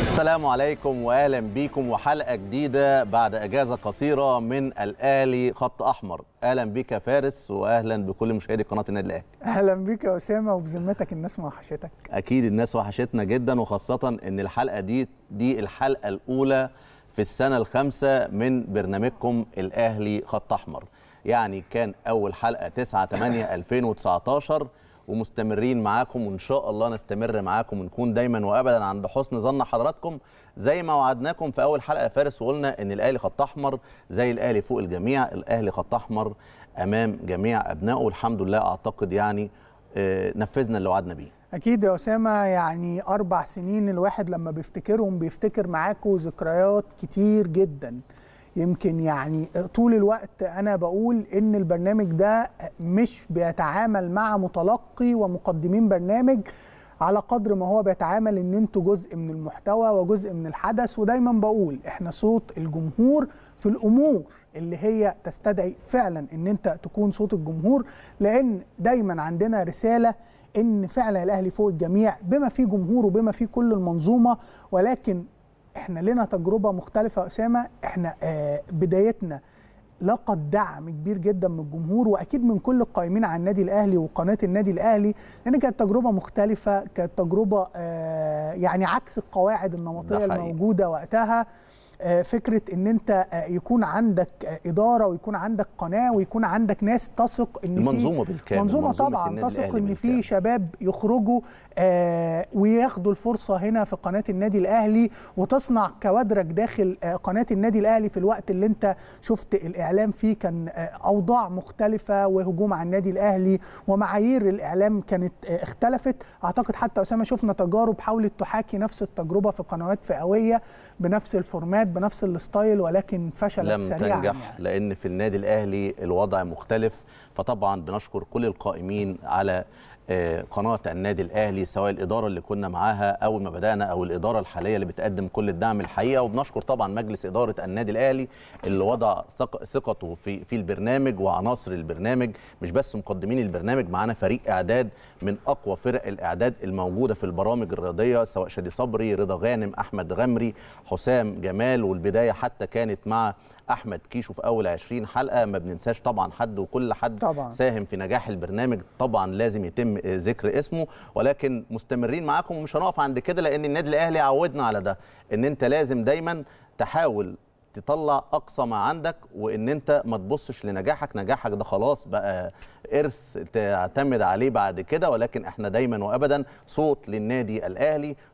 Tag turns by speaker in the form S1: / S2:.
S1: السلام عليكم واهلا بيكم وحلقه جديده بعد اجازه قصيره من الاهلي خط احمر اهلا بيك يا فارس واهلا بكل مشاهدي قناه النادي الاهلي
S2: اهلا بيك يا اسامه وبذمتك الناس وحشتك
S1: اكيد الناس وحشتنا جدا وخاصه ان الحلقه دي دي الحلقه الاولى في السنه الخامسه من برنامجكم الاهلي خط احمر يعني كان اول حلقه 9 8 2019 ومستمرين معاكم وان شاء الله نستمر معاكم ونكون دايما وابدا عند حسن ظن حضراتكم زي ما وعدناكم في اول حلقه فارس وقلنا ان الاهلي خط احمر زي الاهلي فوق الجميع الاهلي خط احمر امام جميع ابنائه والحمد لله اعتقد يعني آه، نفذنا اللي وعدنا بيه
S2: اكيد يا اسامه يعني اربع سنين الواحد لما بيفتكرهم بيفتكر معاكم ذكريات كتير جدا يمكن يعني طول الوقت انا بقول ان البرنامج ده مش بيتعامل مع متلقي ومقدمين برنامج على قدر ما هو بيتعامل ان انتوا جزء من المحتوى وجزء من الحدث ودايما بقول احنا صوت الجمهور في الامور اللي هي تستدعي فعلا ان انت تكون صوت الجمهور لان دايما عندنا رساله ان فعلا الاهلي فوق الجميع بما فيه جمهوره وبما فيه كل المنظومه ولكن احنا لنا تجربه مختلفه يا اسامه احنا آه، بدايتنا لقد دعم كبير جدا من الجمهور واكيد من كل القائمين على النادي الاهلي وقناه النادي الاهلي لان كانت تجربه مختلفه كانت تجربه آه، يعني عكس القواعد النمطيه الموجوده وقتها آه، فكره ان انت آه، يكون عندك آه، اداره ويكون عندك قناه ويكون عندك ناس تثق ان المنظومه بالكامل منظومه طبعا تثق ان في شباب يخرجوا وياخدوا الفرصه هنا في قناه النادي الاهلي وتصنع كوادرك داخل قناه النادي الاهلي في الوقت اللي انت شفت الاعلام فيه كان اوضاع مختلفه وهجوم على النادي الاهلي ومعايير الاعلام كانت اختلفت اعتقد حتى اسامه شفنا تجارب حاولت تحاكي نفس التجربه في قنوات فئويه بنفس الفورمات بنفس الستايل ولكن فشلت لم سريعا تنجح يعني.
S1: لان في النادي الاهلي الوضع مختلف فطبعا بنشكر كل القائمين على آه، قناه النادي الاهلي سواء الاداره اللي كنا معاها اول ما بدانا او الاداره الحاليه اللي بتقدم كل الدعم الحقيقه وبنشكر طبعا مجلس اداره النادي الاهلي اللي وضع ثقته في في البرنامج وعناصر البرنامج مش بس مقدمين البرنامج معانا فريق اعداد من اقوى فرق الاعداد الموجوده في البرامج الرياضيه سواء شادي صبري رضا غانم احمد غمري حسام جمال والبدايه حتى كانت مع احمد كيشو في اول 20 حلقه ما بننساش طبعا حد وكل حد طبعا. ساهم في نجاح البرنامج طبعا لازم يتم ذكر اسمه ولكن مستمرين معاكم ومش هنقف عند كده لان النادي الاهلي عودنا على ده ان انت لازم دايما تحاول تطلع اقصى ما عندك وان انت ما تبصش لنجاحك نجاحك ده خلاص بقى ارث تعتمد عليه بعد كده ولكن احنا دايما وابدا صوت للنادي الاهلي